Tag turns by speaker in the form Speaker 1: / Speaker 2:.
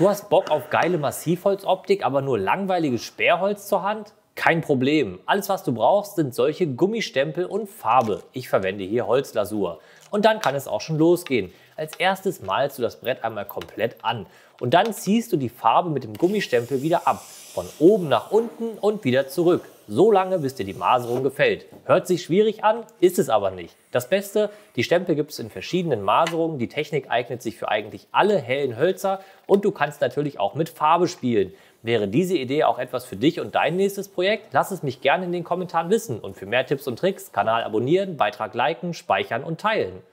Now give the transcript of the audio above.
Speaker 1: Du hast Bock auf geile Massivholzoptik, aber nur langweiliges Sperrholz zur Hand? Kein Problem. Alles, was du brauchst, sind solche Gummistempel und Farbe. Ich verwende hier Holzlasur. Und dann kann es auch schon losgehen. Als erstes malst du das Brett einmal komplett an. Und dann ziehst du die Farbe mit dem Gummistempel wieder ab. Von oben nach unten und wieder zurück so lange, bis dir die Maserung gefällt. Hört sich schwierig an, ist es aber nicht. Das Beste, die Stempel gibt es in verschiedenen Maserungen, die Technik eignet sich für eigentlich alle hellen Hölzer und du kannst natürlich auch mit Farbe spielen. Wäre diese Idee auch etwas für dich und dein nächstes Projekt? Lass es mich gerne in den Kommentaren wissen und für mehr Tipps und Tricks Kanal abonnieren, Beitrag liken, speichern und teilen.